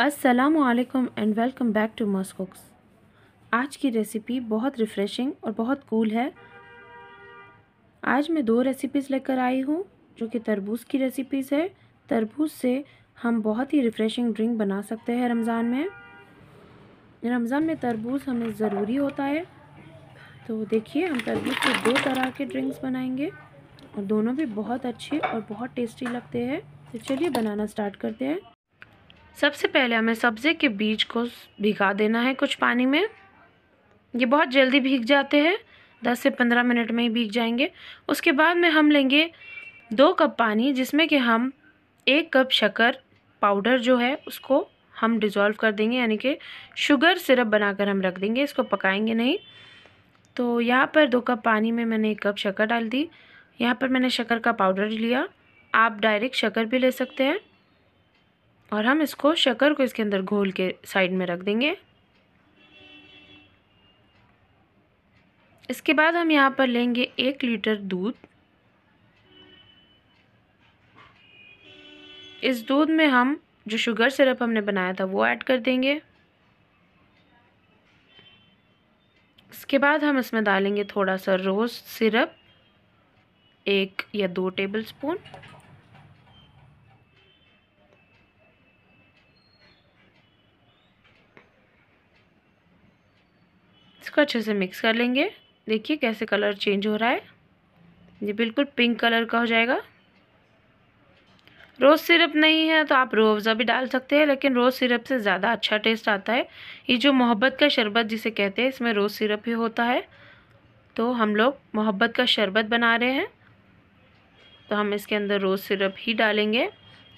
Aslam and welcome back to मस्कुक्स आज की रेसिपी बहुत रिफ़्रेशिंग और बहुत कूल है आज मैं दो रेसिपीज़ लेकर आई हूँ जो कि तरबूज की रेसिपीज़ है तरबूज से हम बहुत ही रिफ़्रेशिंग ड्रिंक बना सकते हैं रमज़ान में रमज़ान में तरबूज हमें ज़रूरी होता है तो देखिए हम तरबूज से दो तरह के ड्रिंक्स बनाएंगे और दोनों भी बहुत अच्छे और बहुत टेस्टी लगते हैं तो चलिए बनाना स्टार्ट करते हैं सबसे पहले हमें सब्ज़े के बीज को भिगा देना है कुछ पानी में ये बहुत जल्दी भीग जाते हैं दस से पंद्रह मिनट में ही भीग जाएंगे उसके बाद में हम लेंगे दो कप पानी जिसमें कि हम एक कप शक्कर पाउडर जो है उसको हम डिज़ोल्व कर देंगे यानी कि शुगर सिरप बनाकर हम रख देंगे इसको पकाएंगे नहीं तो यहाँ पर दो कप पानी में मैंने एक कप शक्कर डाल दी यहाँ पर मैंने शक्कर का पाउडर लिया आप डायरेक्ट शक्कर भी ले सकते हैं और हम इसको शक्कर को इसके अंदर घोल के साइड में रख देंगे इसके बाद हम यहाँ पर लेंगे एक लीटर दूध इस दूध में हम जो शुगर सिरप हमने बनाया था वो ऐड कर देंगे इसके बाद हम इसमें डालेंगे थोड़ा सा रोज़ सिरप एक या दो टेबल स्पून इसको अच्छे से मिक्स कर लेंगे देखिए कैसे कलर चेंज हो रहा है ये बिल्कुल पिंक कलर का हो जाएगा रोज़ सिरप नहीं है तो आप रोज़ा भी डाल सकते हैं लेकिन रोज़ सिरप से ज़्यादा अच्छा टेस्ट आता है ये जो मोहब्बत का शरबत जिसे कहते हैं इसमें रोज़ सिरप ही होता है तो हम लोग मोहब्बत का शरबत बना रहे हैं तो हम इसके अंदर रोज़ सिरप ही डालेंगे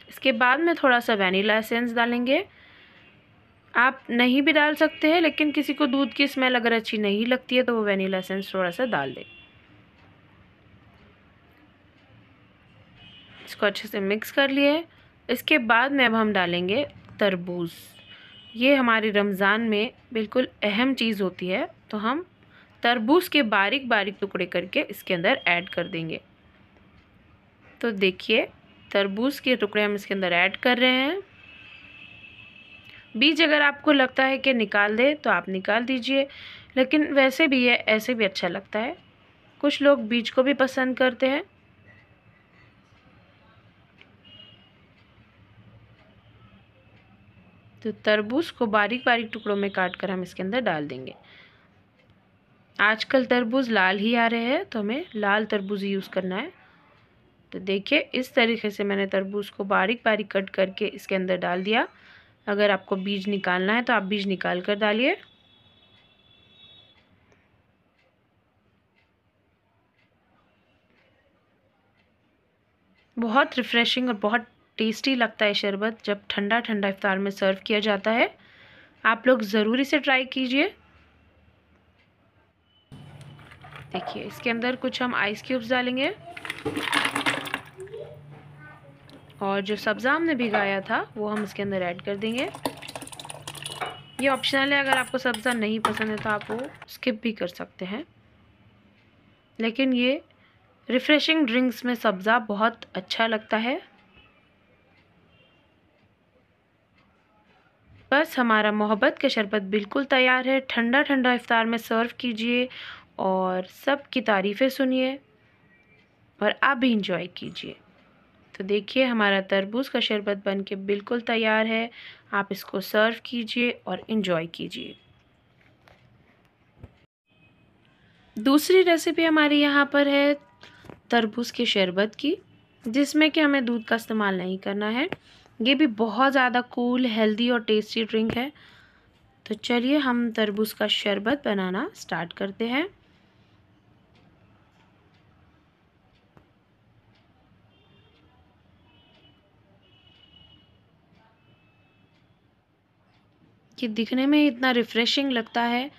इसके बाद में थोड़ा सा वनीला एसेंस डालेंगे आप नहीं भी डाल सकते हैं लेकिन किसी को दूध की स्मेल अगर अच्छी नहीं लगती है तो वो वेनीला सेंस थोड़ा सा डाल दें इसको अच्छे से मिक्स कर लिए इसके बाद में अब हम डालेंगे तरबूज ये हमारे रमज़ान में बिल्कुल अहम चीज़ होती है तो हम तरबूज के बारीक बारीक टुकड़े करके इसके अंदर ऐड कर देंगे तो देखिए तरबूज के टुकड़े हम इसके अंदर ऐड कर रहे हैं बीज अगर आपको लगता है कि निकाल दे तो आप निकाल दीजिए लेकिन वैसे भी है ऐसे भी अच्छा लगता है कुछ लोग बीज को भी पसंद करते हैं तो तरबूज को बारीक बारीक टुकड़ों में काट कर हम इसके अंदर डाल देंगे आजकल तरबूज लाल ही आ रहे हैं तो हमें लाल तरबूज यूज़ करना है तो देखिए इस तरीके से मैंने तरबूज को बारीक बारीक कट करके इसके अंदर डाल दिया अगर आपको बीज निकालना है तो आप बीज निकाल कर डालिए बहुत रिफ़्रेशिंग और बहुत टेस्टी लगता है शरबत जब ठंडा ठंडा इफ्तार में सर्व किया जाता है आप लोग ज़रूर इसे ट्राई कीजिए देखिए इसके अंदर कुछ हम आइस क्यूब्स डालेंगे और जो सब्ज़ा हमने भिगाया था वो हम इसके अंदर ऐड कर देंगे ये ऑप्शनल है अगर आपको सब्ज़ा नहीं पसंद है तो आप वो स्किप भी कर सकते हैं लेकिन ये रिफ़्रेशिंग ड्रिंक्स में सब्ज़ा बहुत अच्छा लगता है बस हमारा मोहब्बत का शरबत बिल्कुल तैयार है ठंडा ठंडा इफ़ार में सर्व कीजिए और सब की तारीफ़ें सुनिए और आप भी इंजॉय कीजिए तो देखिए हमारा तरबूज का शरबत बन के बिल्कुल तैयार है आप इसको सर्व कीजिए और इन्जॉय कीजिए दूसरी रेसिपी हमारे यहाँ पर है तरबूज के शरबत की जिसमें कि हमें दूध का इस्तेमाल नहीं करना है ये भी बहुत ज़्यादा कूल हेल्दी और टेस्टी ड्रिंक है तो चलिए हम तरबूज का शरबत बनाना स्टार्ट करते हैं कि दिखने में इतना रिफ़्रेशिंग लगता है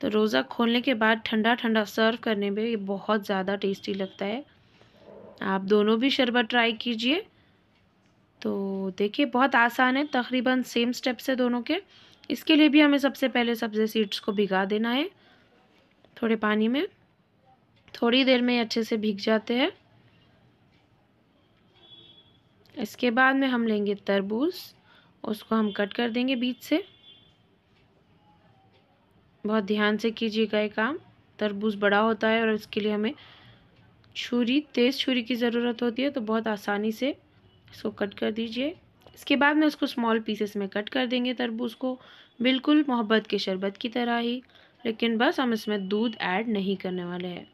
तो रोज़ा खोलने के बाद ठंडा ठंडा सर्व करने में ये बहुत ज़्यादा टेस्टी लगता है आप दोनों भी शरबत ट्राई कीजिए तो देखिए बहुत आसान है तकरीबन सेम स्टेप्स है दोनों के इसके लिए भी हमें सबसे पहले सब्ज़ी सीड्स को भिगा देना है थोड़े पानी में थोड़ी देर में अच्छे से भीग जाते हैं इसके बाद में हम लेंगे तरबूज उसको हम कट कर देंगे बीच से बहुत ध्यान से कीजिएगा ये काम तरबूज बड़ा होता है और इसके लिए हमें छुरी तेज़ छुरी की ज़रूरत होती है तो बहुत आसानी से इसको कट कर दीजिए इसके बाद में उसको स्मॉल पीसेस में कट कर देंगे तरबूज को बिल्कुल मोहब्बत के शरबत की तरह ही लेकिन बस हम इसमें दूध ऐड नहीं करने वाले हैं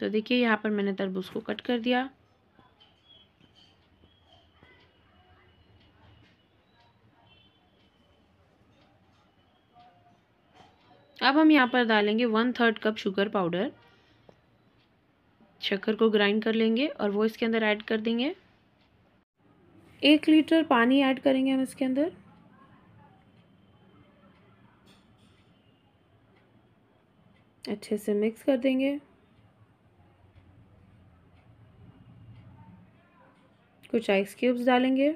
तो देखिए यहाँ पर मैंने तरबूज को कट कर दिया अब हम यहाँ पर डालेंगे one third cup sugar powder शक्कर को ग्राइंड कर लेंगे और वो इसके अंदर ऐड कर देंगे एक लीटर पानी ऐड करेंगे हम इसके अंदर अच्छे से मिक्स कर देंगे कुछ आइस क्यूब्स डालेंगे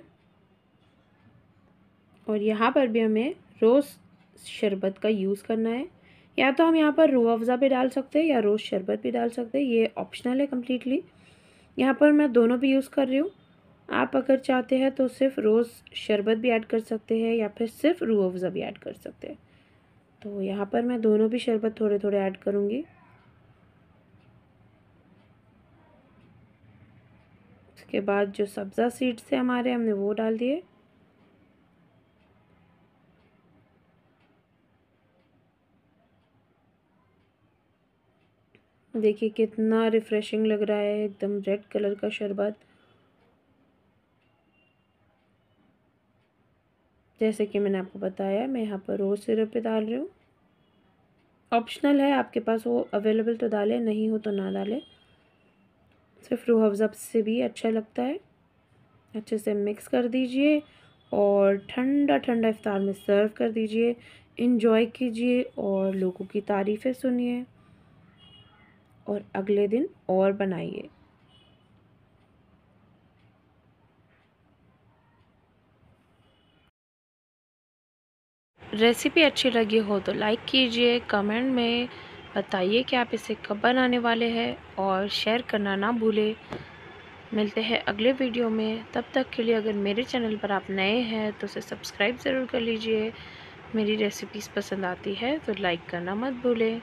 और यहाँ पर भी हमें रोज़ शरबत का यूज़ करना है या तो हम यहाँ पर रो अफ़ज़ा भी डाल सकते हैं या रोज़ शरबत भी डाल सकते हैं ये ऑप्शनल है कम्प्लीटली यहाँ पर मैं दोनों भी यूज़ कर रही हूँ आप अगर चाहते हैं तो सिर्फ रोज़ शरबत भी ऐड कर सकते हैं या फिर सिर्फ रू अफ़ज़ा भी ऐड कर सकते हैं तो यहाँ पर मैं दोनों भी शरबत थोड़े थोड़े ऐड करूँगी उसके बाद जो सब्ज़ा सीड्स है हमारे हमने वो डाल दिए देखिए कितना रिफ़्रेशिंग लग रहा है एकदम रेड कलर का शरबत जैसे कि मैंने आपको बताया मैं यहाँ पर रोज़ सिरप पे डाल रही हूँ ऑप्शनल है आपके पास वो अवेलेबल तो डालें नहीं हो तो ना डालें सिर्फ रूह अफ़ज़ा से भी अच्छा लगता है अच्छे से मिक्स कर दीजिए और ठंडा ठंडा इफ़ार में सर्व कर दीजिए इन्जॉय कीजिए और लोगों की तारीफ़ें सुनिए और अगले दिन और बनाइए रेसिपी अच्छी लगी हो तो लाइक कीजिए कमेंट में बताइए कि आप इसे कब बनाने वाले हैं और शेयर करना ना भूलें मिलते हैं अगले वीडियो में तब तक के लिए अगर मेरे चैनल पर आप नए हैं तो उसे सब्सक्राइब ज़रूर कर लीजिए मेरी रेसिपीज़ पसंद आती है तो लाइक करना मत भूलें